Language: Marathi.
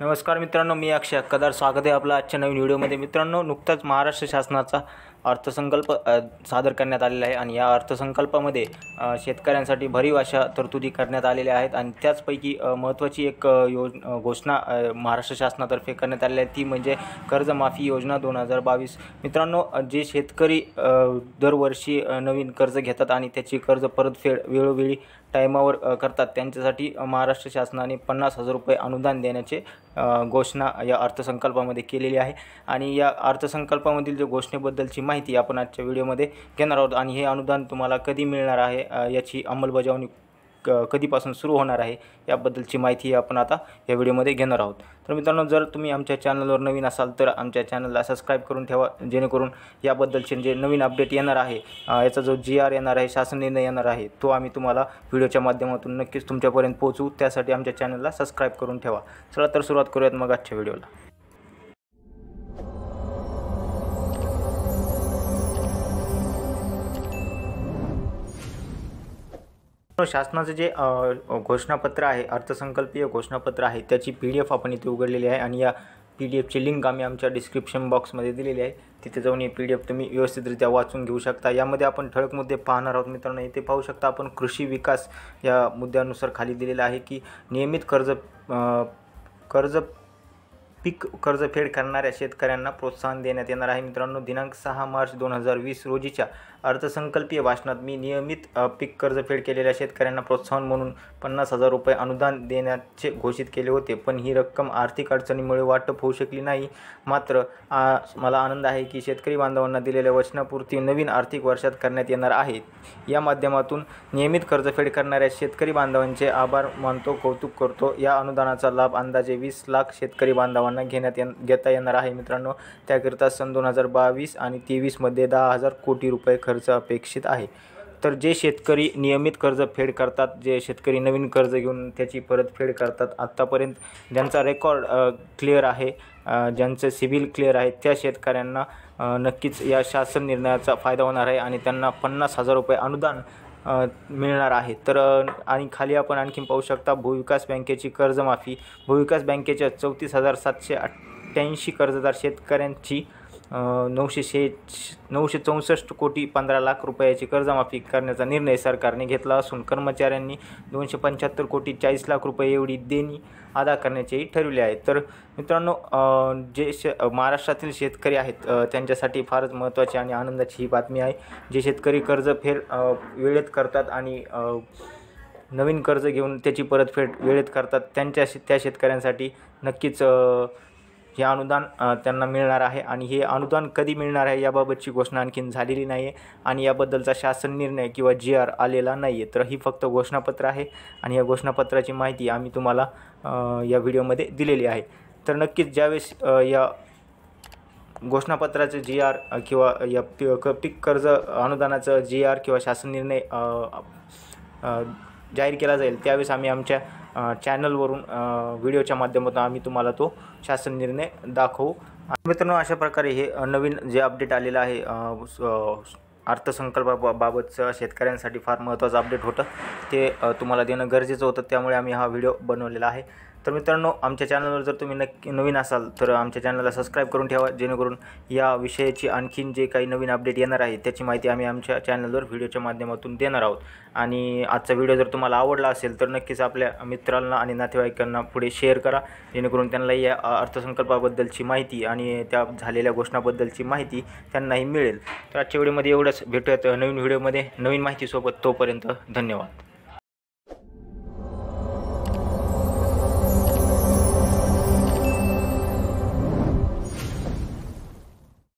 नमस्कार मित्रांनो मी अक्षय कदार स्वागत आहे आपला आजच्या नवीन व्हिडिओमध्ये मित्रांनो नुकताच महाराष्ट्र शासनाचा अर्थसंकल्प सादर करण्यात आलेला आहे आणि या अर्थसंकल्पामध्ये शेतकऱ्यांसाठी भरीव अशा तरतुदी करण्यात आलेल्या आहेत आणि त्याचपैकी महत्त्वाची एक योज घोषणा महाराष्ट्र शासनातर्फे करण्यात आलेली आहे ती म्हणजे कर्जमाफी योजना दोन हजार बावीस मित्रांनो जे शेतकरी दरवर्षी नवीन कर्ज घेतात आणि त्याची कर्ज परतफेड वेळोवेळी टायमावर करतात त्यांच्यासाठी महाराष्ट्र शासनाने पन्नास हजार रुपये अनुदान देण्याचे घोषणा या अर्थसंकल्पामध्ये केलेली आहे आणि या अर्थसंकल्पामधील जे घोषणेबद्दलची माहिती माहिती आपण आजच्या व्हिडिओमध्ये घेणार आहोत आणि हे अनुदान तुम्हाला कधी मिळणार आहे याची अंमलबजावणी कधीपासून सुरू होणार आहे याबद्दलची माहिती आपण आता या व्हिडिओमध्ये घेणार आहोत तर मित्रांनो जर तुम्ही आमच्या चॅनलवर नवीन असाल तर आमच्या चॅनलला सबस्क्राईब करून ठेवा जेणेकरून याबद्दलचे जे नवीन अपडेट येणार आहे याचा जो जी आर येणार आहे शासन निर्णय येणार आहे तो आम्ही तुम्हाला व्हिडिओच्या माध्यमातून नक्कीच तुमच्यापर्यंत पोहोचू त्यासाठी आमच्या चॅनलला सबस्क्राईब करून ठेवा चला तर सुरुवात करूयात मग आजच्या व्हिडिओला शासनाचं जे घोषणापत्र आहे अर्थसंकल्पीय घोषणापत्र आहे त्याची पी डी एफ आपण इथे उघडलेली आहे आणि या पी डी एफची लिंक आम्ही आमच्या डिस्क्रिप्शन बॉक्समध्ये दिलेली आहे तिथे जाऊन ही पी डी एफ तुम्ही व्यवस्थितरित्या वाचून घेऊ शकता यामध्ये आपण ठळक मुद्दे पाहणार आहोत मित्रांनो इथे पाहू शकता आपण कृषी विकास या मुद्द्यानुसार खाली दिलेला आहे की नियमित कर्ज कर्ज पीक कर्जफेड करणाऱ्या शेतकऱ्यांना प्रोत्साहन देण्यात येणार आहे मित्रांनो दिनांक सहा मार्च दोन हजार वीस रोजीच्या अर्थसंकल्पीय भाषणात मी नियमित पीक कर्ज फेड केलेल्या शेतकऱ्यांना प्रोत्साहन म्हणून पन्नास हजार रुपये अनुदान देण्याचे घोषित केले होते पण ही रक्कम आर्थिक अडचणीमुळे वाटप होऊ शकली नाही मात्र मला आनंद आहे की शेतकरी बांधवांना दिलेल्या वचनापूर्ती नवीन आर्थिक वर्षात करण्यात येणार आहे या माध्यमातून नियमित कर्जफेड करणाऱ्या शेतकरी बांधवांचे आभार मानतो कौतुक करतो या अनुदानाचा लाभ अंदाजे वीस लाख शेतकरी बांधवांना घेण्यात घेता येणार आहे मित्रांनो त्याकरिता सन दोन हजार बावीस आणि तेवीसमध्ये दहा हजार कोटी रुपये खर्च अपेक्षित आहे तर जे शेतकरी नियमित कर्ज फेड करतात जे शेतकरी नवीन कर्ज घेऊन त्याची परतफेड करतात आत्तापर्यंत ज्यांचा रेकॉर्ड क्लिअर आहे ज्यांचं सिव्हिल क्लिअर आहे त्या शेतकऱ्यांना नक्कीच या शासन निर्णयाचा फायदा होणार आहे आणि त्यांना पन्नास हजार रुपये अनुदान मिळणार आहे तर आणि खाली आपण आणखी पाहू शकता भूविकास बँकेची कर्जमाफी भूविकास बँकेच्या चौतीस हजार सातशे अठ्ठ्याऐंशी कर्जदार शेतकऱ्यांची नऊशे शे नऊशे चौसष्ट कोटी पंधरा लाख रुपयाची कर्जमाफी करण्याचा निर्णय सरकारने घेतला असून कर्मचाऱ्यांनी दोनशे पंच्याहत्तर कोटी चाळीस लाख रुपये एवढी देणी अदा करण्याचेही ठरविले आहे तर मित्रांनो जे श महाराष्ट्रातील शेतकरी आहेत त्यांच्यासाठी फारच महत्त्वाची आणि आनंदाची ही बातमी आहे जे शेतकरी कर्ज फेर वेळेत करतात आणि नवीन कर्ज घेऊन त्याची परतफेड वेळेत करतात त्यांच्या त्या शेतकऱ्यांसाठी नक्कीच हे अनुदान त्यांना मिळणार आहे आणि हे अनुदान कधी मिळणार आहे याबाबतची घोषणा आणखीन झालेली नाही आहे आणि याबद्दलचा शासन निर्णय किंवा जी आर आलेला नाही आहे तर ही फक्त घोषणापत्र आहे आणि या घोषणापत्राची माहिती आम्ही तुम्हाला या व्हिडिओमध्ये दिलेली आहे तर नक्कीच ज्यावेळेस या घोषणापत्राचं जी आर किंवा या पीक कर्ज अनुदानाचं जी आर किंवा शासन निर्णय जाहीर केला जाईल त्यावेळेस आम्ही आमच्या चॅनलवरून व्हिडिओच्या माध्यमातून आम्ही तुम्हाला तो शासन निर्णय दाखवू मित्रांनो अशा प्रकारे हे नवीन जे अपडेट आलेलं आहे अर्थसंकल्पाबाबतचं शेतकऱ्यांसाठी फार महत्त्वाचं अपडेट होतं ते तुम्हाला देणं गरजेचं होतं त्यामुळे आम्ही हा व्हिडिओ बनवलेला आहे तर मित्रांनो आमच्या चॅनलवर जर तुम्ही नक्की नवीन असाल तर आमच्या चॅनलला सबस्क्राईब करून ठेवा जेणेकरून या विषयाची आणखीन जे काही नवीन अपडेट येणार आहे त्याची माहिती आम्ही आमच्या चॅनलवर व्हिडिओच्या माध्यमातून देणार आहोत आणि आजचा व्हिडिओ जर तुम्हाला आवडला असेल तर नक्कीच आपल्या मित्रांना आणि नातेवाईकांना पुढे शेअर करा जेणेकरून त्यांना या अर्थसंकल्पाबद्दलची माहिती आणि त्या झालेल्या घोषणाबद्दलची माहिती त्यांनाही मिळेल तर आजच्या व्हिडिओमध्ये एवढंच भेटूयात नवीन व्हिडिओमध्ये नवीन माहितीसोबत तोपर्यंत धन्यवाद